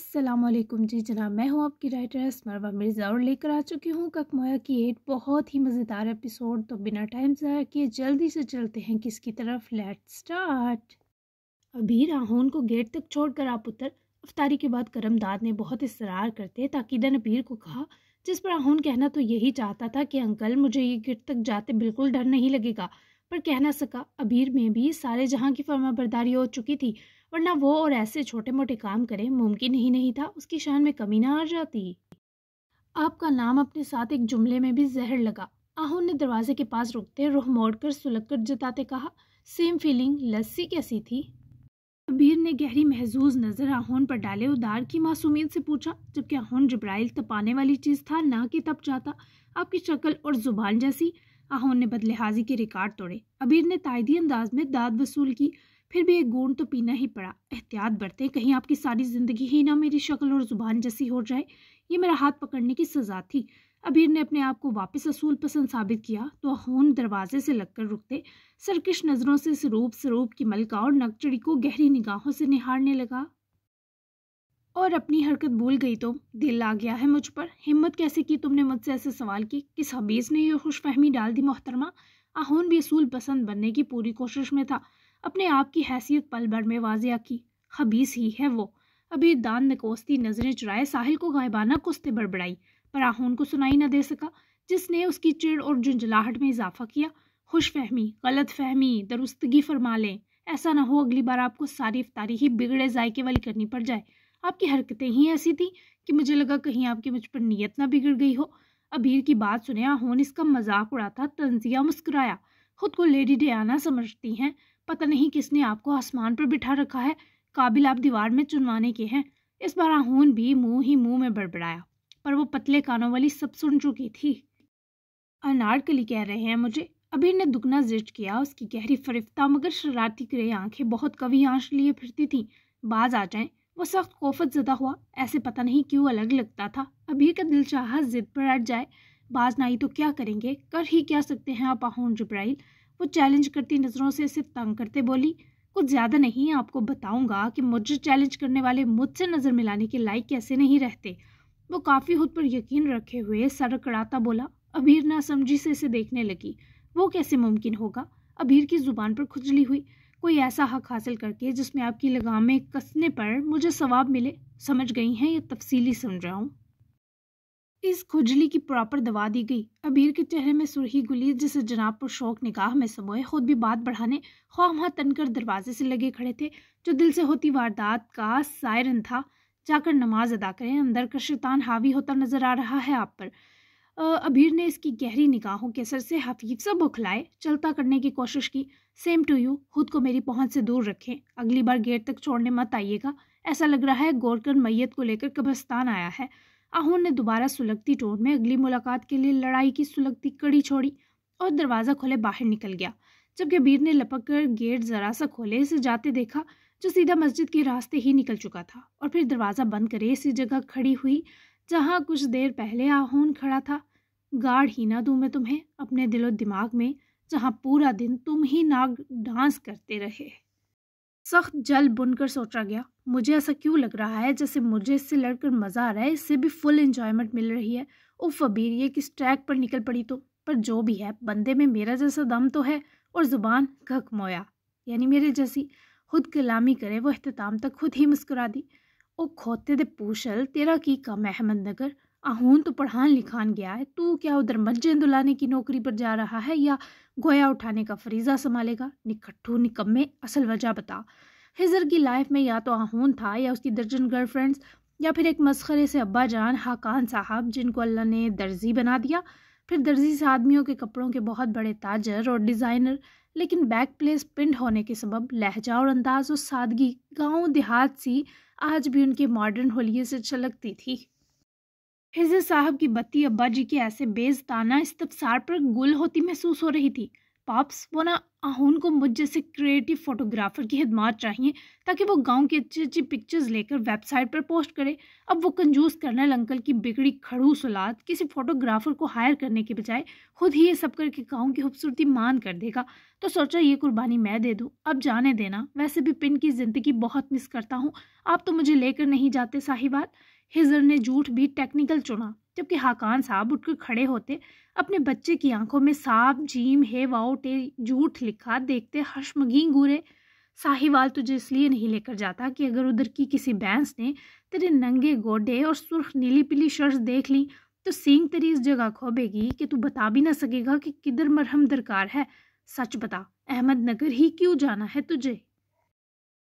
असलम जी जनाब मैं हूं आपकी राइटर असमरवा मिर्ज़ा और लेकर आ चुकी हूं ककमोया की एक बहुत ही मज़ेदार एपिसोड तो बिना टाइम ज़ाया किए जल्दी से चलते हैं किसकी तरफ लेट स्टार्ट अभी राहुल को गेट तक छोड़कर आप उतर अफ्तारी के बाद करमदाद ने बहुत इसरार करते ताकिदा ने पीर को कहा जिस पर राहुल कहना तो यही चाहता था कि अंकल मुझे ये गेट तक जाते बिल्कुल डर नहीं लगेगा पर कह ना सका अबीर में भी सारे जहाँ की फर्मा बर्दारी हो चुकी थी वरना वो और ऐसे छोटे मोटे काम करे मुमकिन ही नहीं था उसकी शान में कमी ना आ जाती आपका नाम अपने साथ एक जुमले में भी जहर लगा आहून ने दरवाजे के पास रुकते रुख मोड़ कर सुलग कर जताते कहा सेम फीलिंग लस्सी कैसी थी कबीर ने गहरी महजूज नज़र आहून पर डाले उदार की मासूमियत से पूछा जबकि आहून जब्राइल तपाने वाली चीज़ था ना कि तप जाता आपकी शक्ल और ज़ुबान जैसी आहून ने बदलेहाजी के रिकॉर्ड तोड़े अबीर ने तायदी अंदाज में दाद वसूल की फिर भी एक गोंद तो पीना ही पड़ा एहतियात बरते कहीं आपकी सारी ज़िंदगी ही ना मेरी शक्ल और ज़ुबान जैसी हो जाए ये मेरा हाथ पकड़ने की सज़ा थी अबीर ने अपने आप को वापस असूल पसंद साबित किया तो अखून दरवाजे से लगकर रुकते सरकश नज़रों से सरूप सरूप की मलका और नकचड़ी को गहरी निगाहों से निहारने लगा और अपनी हरकत भूल गई तो दिल आ गया है मुझ पर हिम्मत कैसे की तुमने मुझसे ऐसे सवाल की किस हबीज़ ने यह खुशफहमी डाल दी मोहतरमा आहून भी असूल पसंद बनने की पूरी कोशिश में था अपने आप की हैसियत पल भर में वाजिया की खबीस ही है वो अभी दान में कोसती नजरें चुराए साहिल को गायबाना कुस्ते बड़बड़ाई पर आहून को सुनाई न दे सका जिसने उसकी चिड़ और झुंझलाहट में इजाफा किया खुश फहमी गलत फहमी दुरुस्तगी फरमा लें ऐसा ना हो अगली बार आपको सारी इफ्तारी ही बिगड़े जायके वाली करनी पड़ जाए आपकी हरकतें ही ऐसी थी कि मुझे लगा कहीं आपकी मुझ पर नीयत ना बिगड़ गई हो अबीर की बात सुने आहून इसका मजाक उड़ाता तंजिया मुस्कुराया खुद को लेडी डियाना समझती हैं पता नहीं किसने आपको आसमान पर बिठा रखा है काबिल आप दीवार में चुनवाने के हैं इस बार आहून भी मुंह ही मुंह में बड़बड़ाया पर वो पतले कानों वाली सब सुन चुकी थी अनारकली कह रहे हैं मुझे अबीर ने दुगना जिज किया उसकी गहरी फरिफ्ता मगर शरारती ग्रे आंखें बहुत कभी आंच लिए फिरती थी बाज आ जाए वो सख्त कोफत ज़दा हुआ ऐसे पता नहीं क्यों अलग लगता था अबीर का दिल चाह जिद पर अट जाए बाज ना आई तो क्या करेंगे कर ही क्या सकते हैं आप आहून जब्राइल वो चैलेंज करती नज़रों से इसे तंग करते बोली कुछ ज़्यादा नहीं आपको बताऊंगा कि मुझे चैलेंज करने वाले मुझसे नज़र मिलाने के लायक कैसे नहीं रहते वो काफ़ी खुद पर यकीन रखे हुए सरकड़ाता बोला अबीर ना समझी से इसे देखने लगी वो कैसे मुमकिन होगा अबीर की ज़ुबान पर खुजली हुई कोई ऐसा हक हासिल करके जिसमें आपकी लगामें कसने पर मुझे सवाब मिले समझ गई हैं या तफसीली हूँ इस खुजली की प्रॉपर दवा दी गई अबीर के चेहरे में सुरही गुली जिसे जनाब पर शौक निकाह में समोए खुद भी बात बढ़ाने खौम तनकर दरवाजे से लगे खड़े थे जो दिल से होती वारदात का सायरन था जाकर नमाज अदा करें अंदर का शैतान हावी होता नजर आ रहा है आप पर अबीर ने इसकी गहरी निगाहों के असर से हफीफ सा बुखलाए चलता करने की कोशिश की सेम टू यू खुद को मेरी पहुंच से दूर रखें अगली बार गेट तक छोड़ने मत आइएगा ऐसा लग रहा है गोरकर मैयत को लेकर कब्रस्तान आया है आहोर ने दोबारा सुलगती टोर में अगली मुलाकात के लिए लड़ाई की सुलगती कड़ी छोड़ी और दरवाज़ा खोले बाहर निकल गया जब गंभीर ने लपक कर गेट ज़रा सा खोले इसे जाते देखा जो सीधा मस्जिद के रास्ते ही निकल चुका था और फिर दरवाज़ा बंद करे इसी जगह खड़ी हुई जहाँ कुछ देर पहले आहोन खड़ा था गाढ़ ही ना दूँ मैं तुम्हें अपने दिलो दिमाग में जहाँ पूरा दिन तुम ही नाग डांस करते रहे सख्त जल बुनकर सोचा गया मुझे ऐसा क्यों लग रहा है जैसे मुझे इससे लड़कर मज़ा आ रहा है इससे भी फुल इन्जॉयमेंट मिल रही है उफ अबीर ये किस ट्रैक पर निकल पड़ी तो पर जो भी है बंदे में मेरा जैसा दम तो है और ज़ुबान घक मोया यानी मेरे जैसी खुद कलामी करे वो अहतमाम तक खुद ही मुस्करा दी ओ खोते दे पूछल तेरा की कम है अहमद नगर आहून तो पढ़ान लिखान गया है तू क्या उधर मज्जे दुलाने की नौकरी पर जा रहा है या गोया उठाने का फरीजा संभालेगा निकट्ठू निकम्मे असल वजह बता हिजर की लाइफ में या तो आहून था या उसकी दर्जन गर्लफ्रेंड्स या फिर एक मस्खरे से अब्बा जान हाकान साहब जिनको अल्लाह ने दर्जी बना दिया फिर दर्जी से आदमियों के कपड़ों के बहुत बड़े ताजर और डिज़ाइनर लेकिन बैक प्लेस पिंड होने के सबब लहजा और अंदाज और सादगी गांव देहात सी आज भी उनके मॉडर्न होलिये से छलकती थी हिज साहब की बत्ती अब्बा जी के ऐसे बेजताना इस्तफसार पर गुल होती महसूस हो रही थी पाप्स वो ना आहून को मुझ जैसे क्रिएटिव फोटोग्राफर की खदमात चाहिए ताकि वो गांव की अच्छी अच्छी पिक्चर्स लेकर वेबसाइट पर पोस्ट करे अब वो कंजूस कर्नल अंकल की बिगड़ी खड़ूस औलाद किसी फोटोग्राफर को हायर करने के बजाय खुद ही ये सब करके गांव की खूबसूरती मान कर देगा तो सोचा ये कुर्बानी मैं दे दूँ अब जाने देना वैसे भी पिन की ज़िंदगी बहुत मिस करता हूँ आप तो मुझे लेकर नहीं जाते साहिबाद हिजर ने झूठ भी टेक्निकल चुना जबकि हाकान साहब उठकर खड़े होते अपने बच्चे की आंखों में साफ जीम हे वाओ टे झूठ लिखा देखते हशमगी गूरे साहिवाल तुझे इसलिए नहीं लेकर जाता कि अगर उधर की किसी बैंस ने तेरे नंगे गोडे और सुर्ख नीली पीली शर्ट देख ली तो सींग तेरी इस जगह खोबेगी कि तू बता भी ना सकेगा कि किधर मरहम दरकार है सच बता अहमद नगर ही क्यों जाना है तुझे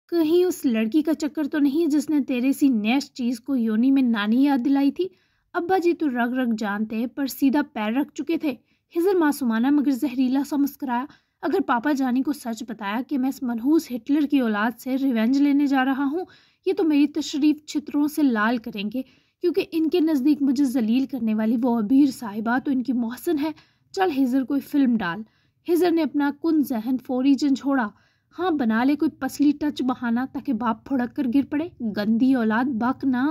कहीं उस लड़की का चक्कर तो नहीं जिसने तेरे सी नेस्ट चीज़ को योनी में नानी याद दिलाई थी अब्बा जी तो रग रग जानते पर सीधा पैर रख चुके थे हिजर मासूमाना मगर जहरीला सा मुस्कराया अगर पापा जानी को सच बताया कि मैं इस मनहूस हिटलर की औलाद से रिवेंज लेने जा रहा हूँ ये तो मेरी तशरीफ छित्रों से लाल करेंगे क्योंकि इनके नज़दीक मुझे जलील करने वाली वो अबीर साहिबा तो इनकी मोहसन है चल हिजर कोई फिल्म डाल हिजर ने अपना कुन जहन फौरी छोड़ा हाँ बना ले कोई पसली टच बहाना ताकि बाप फुड़क कर गिर पड़े गंदी औलाद बक ना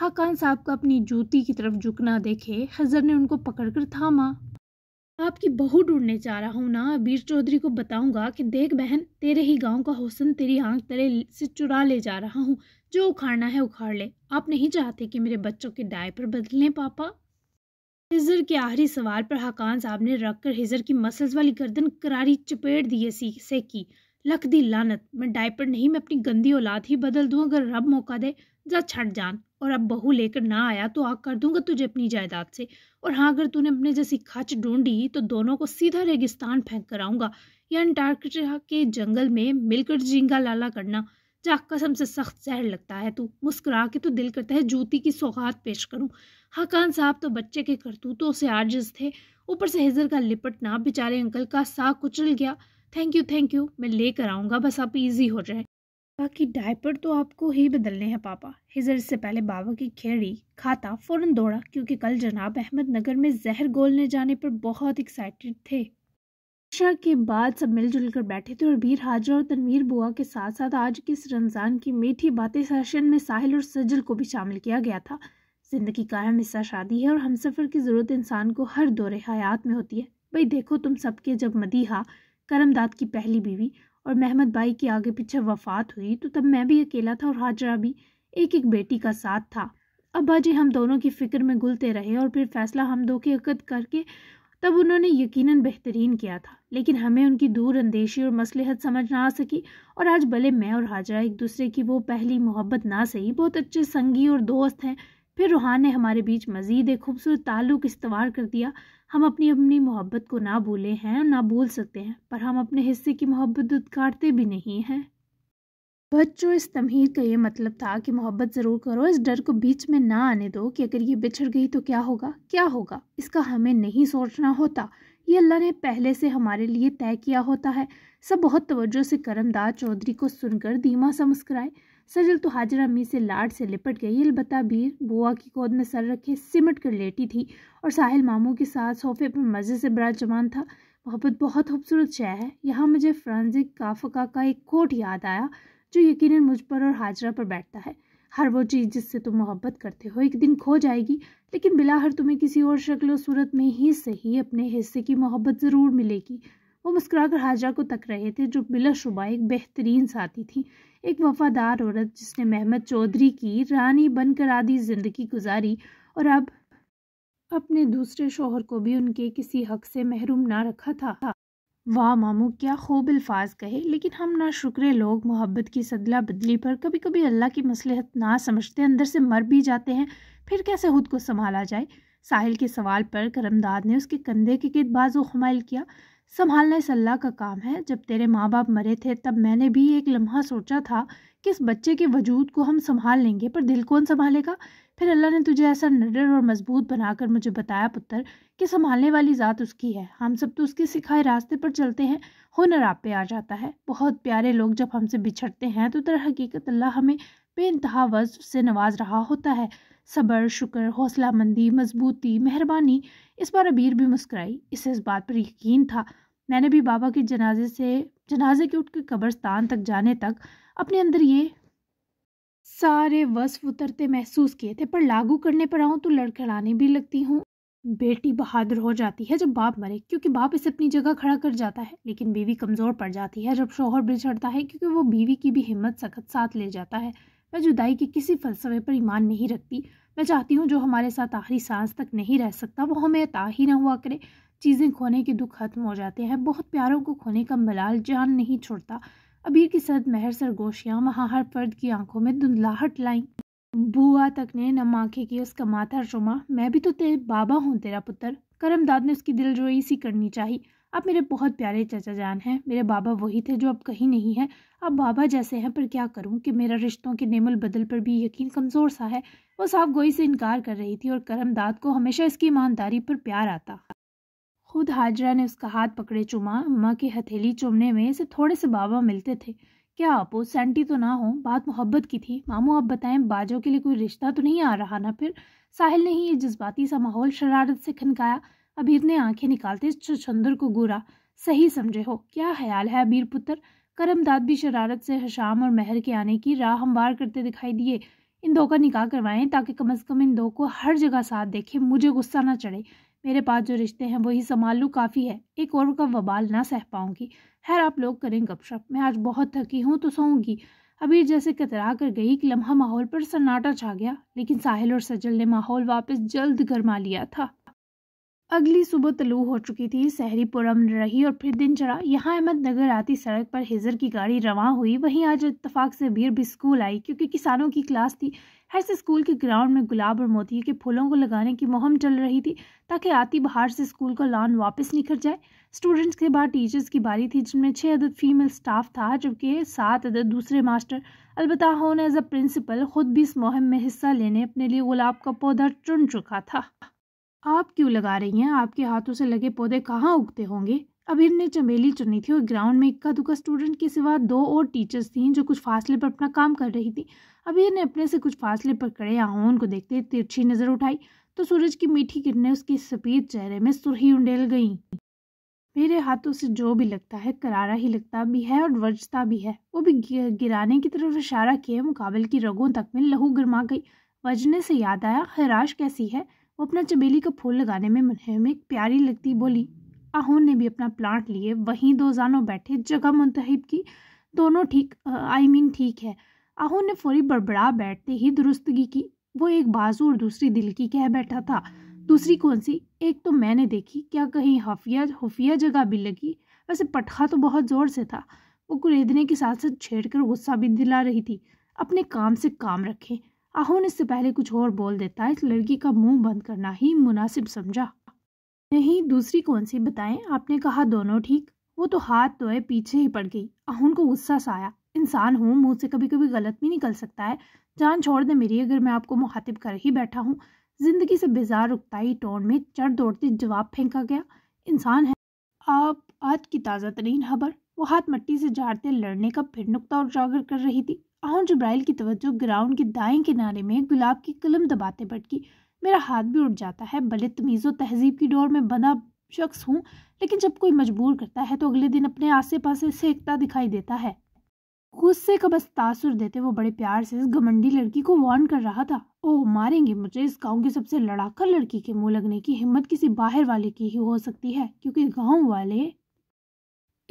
हाकान साहब का अपनी जूती की तरफ झुकना देखे हजर ने उनको पकड़कर थामा आपकी बहू ढूंढने जा रहा हूँ ना अबीर चौधरी को बताऊंगा कि देख बहन तेरे ही गांव का हुसन तेरी आंख तेरे से चुरा ले जा रहा हूँ जो उखाड़ना है उखाड़ ले आप नहीं चाहते कि मेरे बच्चों के डायपर बदलें पापा हिजर के आखिरी सवाल पर हकान हाँ, साहब ने रख कर हिजर की मसल्स वाली गर्दन करारी चपेट दिए से की लख दी लानत मैं डायपर नहीं मैं अपनी गंदी औलाद ही बदल दूँ अगर रब मौका दे जा छट जान और अब बहू लेकर ना आया तो आग कर दूंगा तुझे अपनी जायदाद से और हाँ अगर तूने अपने जैसी खच ढूंढी तो दोनों को सीधा रेगिस्तान फेंक कर आऊँगा या अंटार्कटिका के जंगल में मिलकर जिंगा लाला करना जा कसम से सख्त जहर लगता है तू मुस्कुरा के तो दिल करता है जूती की सौगात पेश करूँ हाँ, हकान साहब तो बच्चे के करतूतों से आजिज थे ऊपर से हिजर का लिपटना बेचारे अंकल का साग कुचल गया थैंक यू थैंक यू मैं लेकर आऊँगा बस आप इजी हो जाए बाकी डायपर तो आपको ही बदलने हैं पापा हिजर से पहले बाबा की खेड़ी खाता फ़ौरन दौड़ा क्योंकि कल जनाब अहमद नगर में जहर गोलने जाने पर बहुत एक्साइटेड थे शाह के बाद सब मिलजुल कर बैठे थे और बीर हाजरा और तनवीर बुआ के साथ साथ आज के इस रमज़ान की मीठी बातें सेशन में साहिल और सजल को भी शामिल किया गया था ज़िंदगी का अहम हिस्सा शादी है और हम सफ़र की ज़रूरत इंसान को हर दौरे हयात में होती है भाई देखो तुम सबके जब मदीहा करमदाद की पहली बीवी और महमद बाई की आगे पीछे वफात हुई तो तब मैं भी अकेला था और हाजरा भी एक एक बेटी का साथ था अब्बा जी हम दोनों की फ़िक्र में गुलते रहे और फिर फैसला हम दो की अकद करके तब उन्होंने यकीनन बेहतरीन किया था लेकिन हमें उनकी दूर अंदेशी और मसलहत समझ ना आ सकी और आज भले मैं और हाजरा एक दूसरे की वो पहली मोहब्बत ना सही बहुत अच्छे संगी और दोस्त हैं फिर रूहान ने हमारे बीच मज़ीद एक खूबसूरत ताल्लुक इस्तवार कर दिया हम अपनी अपनी मोहब्बत को ना भूले हैं ना भूल सकते हैं पर हम अपने हिस्से की मोहब्बत उद्गारते भी नहीं हैं बच्चों इस तमहीर का ये मतलब था कि मोहब्बत ज़रूर करो इस डर को बीच में ना आने दो कि अगर ये बिछड़ गई तो क्या होगा क्या होगा इसका हमें नहीं सोचना होता ये अल्लाह ने पहले से हमारे लिए तय किया होता है सब बहुत तवज्जो से करमदार चौधरी को सुनकर धीमा सा मुस्कराए सजल तो हाजरा मी से लाड से लिपट गई अलबत् भीर बुआ की गोद में सर रखे सिमट कर लेटी थी और साहिल मामू के साथ सोफे पर मज़े से बड़ा जवान था मोहब्बत बहुत खूबसूरत शय है यहाँ मुझे फ्रांसिक काफका का एक कोट याद आया जो यकीनन मुझ पर और हाजरा पर बैठता है हर वो चीज़ जिससे तुम मोहब्बत करते हो एक दिन खो जाएगी लेकिन बिला हर तुम्हें किसी और शक्ल और सूरत में ही सही अपने हिस्से की मोहब्बत ज़रूर मिलेगी वो मुस्कुराकर हाजरा को तक रहे थे जो बिला शुबा एक बेहतरीन साथी थी एक वफादार औरत जिसने महमद चौधरी की रानी बनकर आधी ज़िंदगी गुजारी और अब अपने दूसरे शोहर को भी उनके किसी हक से महरूम ना रखा था वाह मामू क्या खूब अल्फाज कहे लेकिन हम ना शुक्र लोग मोहब्बत की सदला बदली पर कभी कभी अल्लाह की मसलहत ना समझते अंदर से मर भी जाते हैं फिर कैसे खुद को संभाला जाए साहिल के सवाल पर करमदाद ने उसके कंधे के गिरद बाजू खमाइल किया संभालना इस अल्लाह का काम है जब तेरे माँ बाप मरे थे तब मैंने भी एक लम्हा सोचा था कि इस बच्चे के वजूद को हम संभाल लेंगे पर दिल कौन संभालेगा फिर अल्लाह ने तुझे ऐसा नडर और मजबूत बनाकर मुझे बताया पुत्र कि संभालने वाली ज़ात उसकी है हम सब तो उसके सिखाए रास्ते पर चलते हैं हुनर आप पे आ जाता है बहुत प्यारे लोग जब हमसे बिछड़ते हैं तो तरह हकीकत अल्लाह हमें बेानतहा वज से नवाज रहा होता है सबर शुक्र हौसला मंदी मजबूती मेहरबानी इस बार अबीर भी मुस्कराई इसे इस बात पर यकीन था मैंने भी बाबा के जनाजे से जनाजे के उठ के कब्रस्तान तक जाने तक अपने अंदर ये सारे वस्फ उतरते महसूस किए थे पर लागू करने पर आऊँ तो लड़खड़ाने भी लगती हूँ बेटी बहादुर हो जाती है जब बाप मरे क्योंकि बाप इसे अपनी जगह खड़ा कर जाता है लेकिन बीवी कमज़ोर पड़ जाती है जब शोहर बिछड़ता है क्योंकि वो बीवी की भी हिम्मत सख्त साथ ले जाता है मैं जुदाई के किसी फलसफे पर ईमान नहीं रखती मैं चाहती हूँ जो हमारे साथ आखिरी सांस तक नहीं रह सकता वो हमें अता ही ना हुआ करे चीज़ें खोने के दुख खत्म हो जाते हैं बहुत प्यारों को खोने का मलाल जान नहीं छोड़ता अबीर की सद महर सरगोशियाँ वहाँ हर फर्द की आंखों में धुंधलाहट लाई बुआ तक ने आँखें की उसका माथा चुमा मैं भी तो तेरे बाबा हूँ तेरा पुत्र करमदाद ने उसकी दिलजोई सी करनी चाहिए आप मेरे बहुत प्यारे चाचा जान हैं मेरे बाबा वही थे जो अब कहीं नहीं है अब बाबा जैसे हैं पर क्या करूं कि मेरा रिश्तों के नेमल बदल पर भी यकीन कमज़ोर सा है वो साफ गोई से इनकार कर रही थी और करमदाद को हमेशा इसकी ईमानदारी पर प्यार आता खुद हाजरा ने उसका हाथ पकड़े चुमा अम्मा की हथेली चुमने में इसे थोड़े से बाबा मिलते थे क्या आप सेंटी तो ना हो बात मोहब्बत की थी मामू आप बताएं बाजों के लिए कोई रिश्ता तो नहीं आ रहा ना फिर साहिल ने ही ये जज्बाती सा माहौल शरारत से खनकाया अबीर ने आंखें निकालते छछंदर को गोरा सही समझे हो क्या ख्याल है अबीर पुत्र करमदाद भी शरारत से हशाम और महर के आने की राह हमवार करते दिखाई दिए इन दो का निकाह करवाएं ताकि कम अज़ कम इन दो को हर जगह साथ देखें मुझे गुस्सा ना चढ़े मेरे पास जो रिश्ते हैं वही संभाल लूँ काफ़ी है एक और का वबाल ना सह पाऊँगी खैर आप लोग करें गपशप मैं आज बहुत थकी हूँ तो सोऊंगी अभी जैसे कतरा कर गई कि लम्हा माहौल पर सन्नाटा छा गया लेकिन साहिल और सजल ने माहौल वापस जल्द गरमा लिया था अगली सुबह तलू हो चुकी थी सहरी पुरम रही और फिर दिन चढ़ा यहाँ अहमदनगर आती सड़क पर हिजर की गाड़ी रवा हुई वहीं आज इतफाक से भीड़ भी स्कूल आई क्योंकि किसानों की क्लास थी हर से स्कूल के ग्राउंड में गुलाब और मोती के फूलों को लगाने की मुहिम चल रही थी ताकि आती बाहर से स्कूल का लॉन वापस निकल जाए स्टूडेंट्स के बाद टीचर्स की बारी थी जिनमें छः अदद फीमेल स्टाफ था जबकि सात अदद दूसरे मास्टर अलबत् होने एज अ प्रिंसिपल खुद भी इस मुहिम में हिस्सा लेने अपने लिए गुलाब का पौधा चुन चुका था आप क्यों लगा रही हैं आपके हाथों से लगे पौधे कहाँ उगते होंगे अबीर ने चमेली चुनी थी और ग्राउंड में इक्का दुक्का स्टूडेंट के सिवा दो और टीचर्स थीं जो कुछ फासले पर अपना काम कर रही थी अबीर ने अपने से कुछ फासले पर खड़े आहोन को देखते तिरछी नज़र उठाई तो सूरज की मीठी किरणें उसके सफ़ेद चेहरे में सुरही उंडेल गईं मेरे हाथों से जो भी लगता है करारा ही लगता भी है और वर्जता भी है वो भी गिराने की तरफ इशारा किए मुकाबल की रगों तक में लहू गरमा गई वजने से याद आया हराश कैसी है वो अपना चमेली का फूल लगाने में में प्यारी लगती बोली आहोन ने भी अपना प्लांट लिए वहीं दो जानों बैठे जगह मुंतहिब की दोनों ठीक आई मीन ठीक है आहोन ने फौरी बड़बड़ा बैठते ही दुरुस्तगी की वो एक बाजू और दूसरी दिल की कह बैठा था दूसरी कौन सी एक तो मैंने देखी क्या कहीं हफिया खुफिया जगह भी लगी वैसे पटखा तो बहुत ज़ोर से था वो कुरेदने के साथ साथ छेड़ कर गुस्सा भी दिला रही थी अपने काम से काम रखें होने इससे पहले कुछ और बोल देता है इस लड़की का मुंह बंद करना ही मुनासिब समझा नहीं दूसरी कौन सी बताएं आपने कहा दोनों ठीक वो तो हाथ धोए पीछे ही पड़ गई आहून को गुस्सा साया इंसान हूँ मुँह से कभी कभी गलत भी निकल सकता है जान छोड़ दे मेरी अगर मैं आपको मुखातिब कर ही बैठा हूँ जिंदगी से बेजार रुकताई टोन में चढ़ दौड़ते जवाब फेंका गया इंसान है आप आज की ताज़ा तरीन खबर वो हाथ मट्टी से झाड़ते लड़ने का फिर नुकता उजागर कर रही थी आहों जब्राइल की तवज्जो ग्राउंड के दाएं किनारे में गुलाब की कलम दबाते भटकी मेरा हाथ भी उठ जाता है भले तमीज़ो तहजीब की डोर में बना शख्स हूँ लेकिन जब कोई मजबूर करता है तो अगले दिन अपने आसे पासे सेकता दिखाई देता है गुस्से का बस तासुर देते वो बड़े प्यार से इस घमंडी लड़की को वार्न कर रहा था ओह मारेंगे मुझे इस गांव की सबसे लड़ाकर लड़की के मुंह लगने की हिम्मत किसी बाहर वाले की ही हो सकती है क्योंकि गांव वाले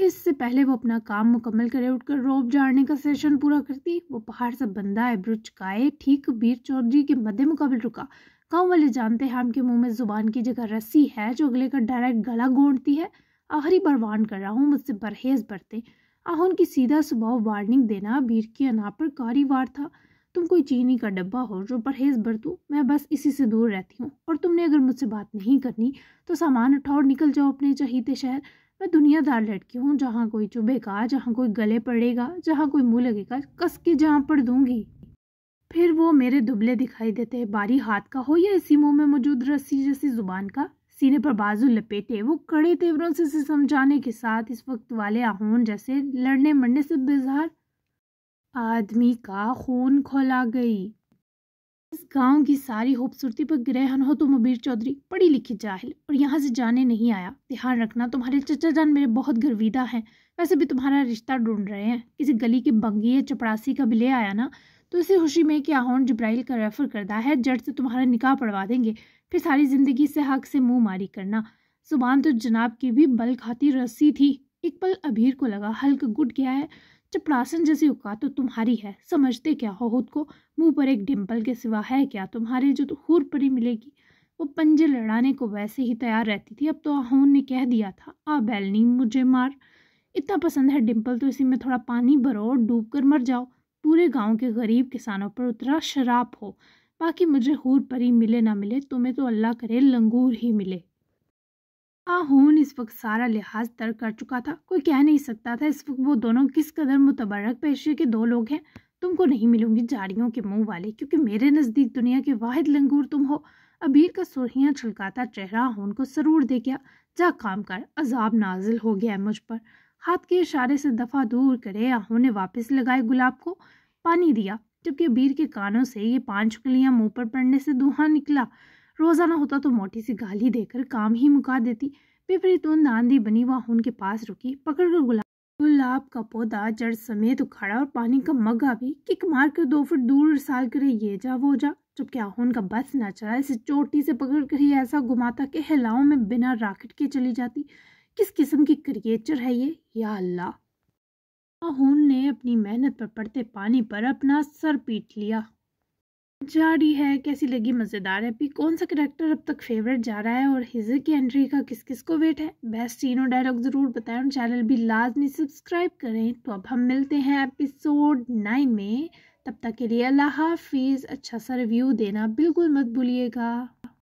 इससे पहले वो अपना काम मुकम्मल करे उठकर रोब झाड़ने का सेशन पूरा करती वो पहाड़ सा बंदा है ब्रुचकाए ठीक बीर चौधरी के मध्य मुकाबल रुका गाँव वाले जानते हैं हम के मुंह में जुबान की जगह रस्सी है जो अगले का डायरेक्ट गला गोंडती है आखिरी बार वार्न कर रहा हूँ मुझसे परहेज बरते आहुन की सीधा सुबह वार्निंग देना बीर की अना पर कारी वार था तुम कोई चीनी का डब्बा हो जो परहेज बरतू मैं बस इसी से दूर रहती हूँ और तुमने अगर मुझसे बात नहीं करनी तो सामान उठाओ निकल जाओ अपने चहीते शहर मैं दुनियादार लड़की हूँ जहाँ कोई चुभेगा जहाँ कोई गले पड़ेगा जहाँ कोई मुँह लगेगा कस के जहाँ पड़ दूंगी फिर वो मेरे दुबले दिखाई देते हैं बारी हाथ का हो या इसी मुंह में मौजूद रस्सी जैसी जुबान का सीने पर बाजू लपेटे वो कड़े तेवरों से समझाने के साथ इस वक्त वाले आहोन जैसे लड़ने मरने से बेजार आदमी का खून खोला गई इस गांव की सारी खूबसूरती पर ग्रहण हो तुम तो अबीर चौधरी पढ़ी लिखी जाहिल और यहाँ से जाने नहीं आया ध्यान रखना तुम्हारे चचा जान मेरे बहुत गर्विदा हैं वैसे भी तुम्हारा रिश्ता ढूंढ रहे हैं किसी गली के बंगी या चपरासी का भी ले आया ना तो इसे खुशी में कि आहोन जब्राइल का रेफर करता है जड़ से तुम्हारा निकाह पढ़वा देंगे फिर सारी ज़िंदगी से हक से मुँह मारी करना जुबान तो जनाब की भी बल खाती रस्सी थी एक पल अबीर को लगा हल्क गुट गया है चपड़ासन जैसी औकात तो तुम्हारी है समझते क्या हो खुद को मुंह पर एक डिम्पल के सिवा है क्या तुम्हारे जो तो हूर परी मिलेगी वो पंजे लड़ाने को वैसे ही तैयार रहती थी अब तो आहून ने कह दिया था आ बैलनी मुझे मार इतना पसंद है डिम्पल तो इसी में थोड़ा पानी भरो और डूब कर मर जाओ पूरे गांव के गरीब किसानों पर उतरा शराब हो बाकी मुझे हूर परी मिले ना मिले तुम्हें तो अल्लाह करे लंगूर ही मिले आहून इस वक्त सारा लिहाज तर कर चुका था कोई कह नहीं सकता था इस वक्त वो दोनों किस कदर मुतबरक पेशे के दो लोग हैं तुमको नहीं मिलूंगी जाड़ियों के मुंह वाले क्योंकि मेरे नज़दीक दुनिया के वाहिद लंगूर तुम हो अबीर का सुर्खियाँ छलकाता चेहरा आहून को सरूर दे गया जा काम कर अजाब नाजिल हो गया मुझ पर हाथ के इशारे से दफ़ा दूर करे आहू ने वापस लगाए गुलाब को पानी दिया जबकि अबीर के कानों से ये पाँच उंगलियां मुँह पर पड़ने से दुहा निकला रोज़ाना होता तो मोटी सी गाली देकर काम ही मुका देती उन नांदी बनी वह उनके पास रुकी पकड़कर गुलाब गुलाब का पौधा जड़ समेत उखाड़ा और पानी का मग भी किक मार कर दो फुट दूर साल करे ये जा वो जा क्या आहुन का बस न चला इसे चोटी से पकड़ कर ही ऐसा घुमाता कि हिलाओं में बिना राकेट के चली जाती किस किस्म की क्रिएचर है ये या अल्लाह ने अपनी मेहनत पर पड़ते पानी पर अपना सर पीट लिया जा रही है कैसी लगी मज़ेदार एपी कौन सा करेक्टर अब तक फेवरेट जा रहा है और हिजे की एंट्री का किस किस को वेट है बेस्ट सीन और डायलॉग ज़रूर बताएं और चैनल भी लाजमी सब्सक्राइब करें तो अब हम मिलते हैं एपिसोड नाइन में तब तक के लिए अल्लाह हाफिज़ अच्छा सा रिव्यू देना बिल्कुल मत भूलिएगा